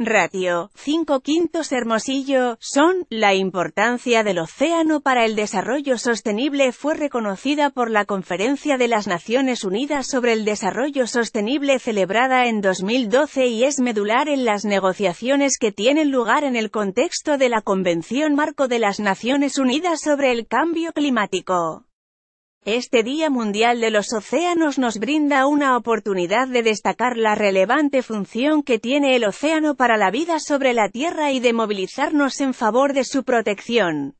Ratio 5 quintos Hermosillo, son, la importancia del océano para el desarrollo sostenible fue reconocida por la Conferencia de las Naciones Unidas sobre el Desarrollo Sostenible celebrada en 2012 y es medular en las negociaciones que tienen lugar en el contexto de la Convención Marco de las Naciones Unidas sobre el Cambio Climático. Este Día Mundial de los Océanos nos brinda una oportunidad de destacar la relevante función que tiene el océano para la vida sobre la Tierra y de movilizarnos en favor de su protección.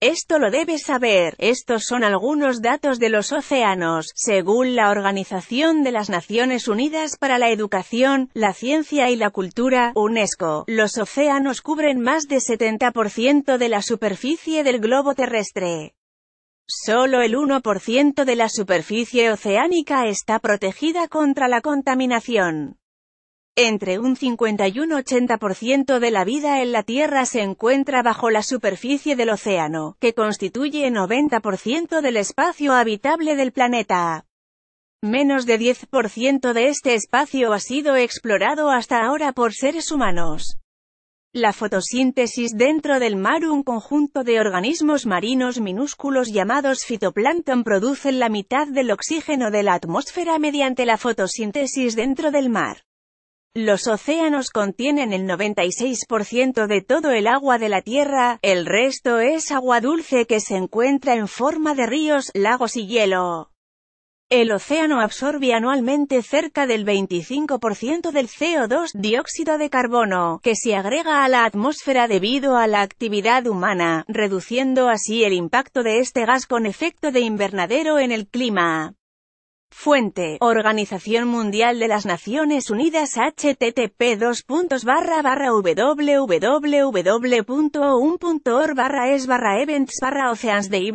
Esto lo debes saber, estos son algunos datos de los océanos, según la Organización de las Naciones Unidas para la Educación, la Ciencia y la Cultura, UNESCO, los océanos cubren más de 70% de la superficie del globo terrestre. Solo el 1% de la superficie oceánica está protegida contra la contaminación. Entre un 51-80% de la vida en la Tierra se encuentra bajo la superficie del océano, que constituye 90% del espacio habitable del planeta. Menos de 10% de este espacio ha sido explorado hasta ahora por seres humanos. La fotosíntesis dentro del mar un conjunto de organismos marinos minúsculos llamados fitoplancton producen la mitad del oxígeno de la atmósfera mediante la fotosíntesis dentro del mar. Los océanos contienen el 96% de todo el agua de la Tierra, el resto es agua dulce que se encuentra en forma de ríos, lagos y hielo. El océano absorbe anualmente cerca del 25% del CO2, dióxido de carbono, que se agrega a la atmósfera debido a la actividad humana, reduciendo así el impacto de este gas con efecto de invernadero en el clima. Fuente, Organización Mundial de las Naciones Unidas http www.un.org barra es barra events barra oceans de